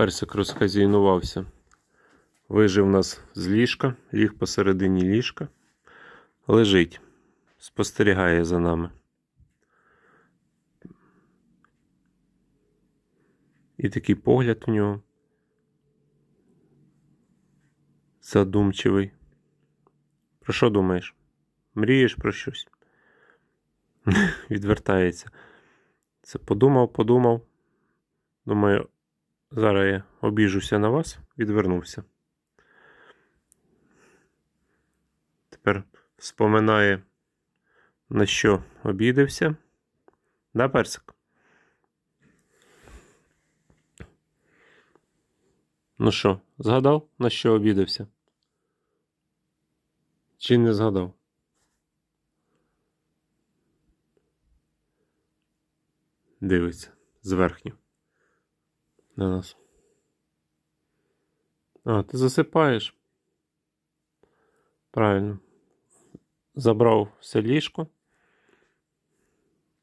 Персик розхазійнувався. Вижив нас з ліжка, ліг посередині ліжка. Лежить, спостерігає за нами. І такий погляд у нього. Задумчивий. Про що думаєш? Мрієш про щось? Відвертається. Це подумав, подумав. Думаю, Зараз я обіжуся на вас, відвернувся. Тепер вспоминає, на що обідався. Да, персик? Ну що, згадав, на що обідався? Чи не згадав? Дивиться зверхню на нас. А, ти засипаєш? Правильно. Забрав все ліжко.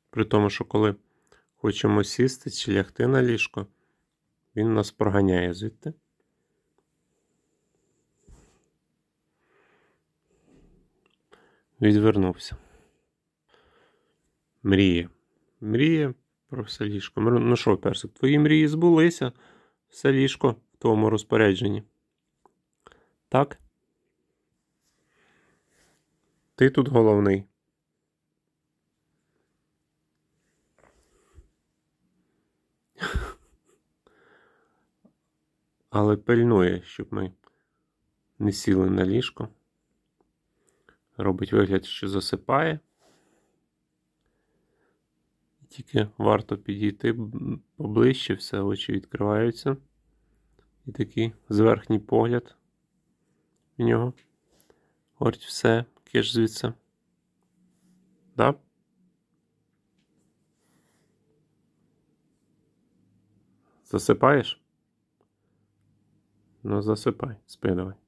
При тому, що коли хочемо сісти чи лягти на ліжко, він нас проганяє звідти. Відвернувся. Мріє. Мріє. Про все ліжко. Ну що, персик, твої мрії збулися. Все ліжко в твоєму розпорядженні. Так? Ти тут головний. Але пильнує, щоб ми не сіли на ліжко. Робить вигляд, що засипає. Тільки варто підійти поближче, все очі відкриваються. І такий зверхній погляд в нього. Орть все, киш звідси. Да? Засипаєш? Ну, засипай, спи давай.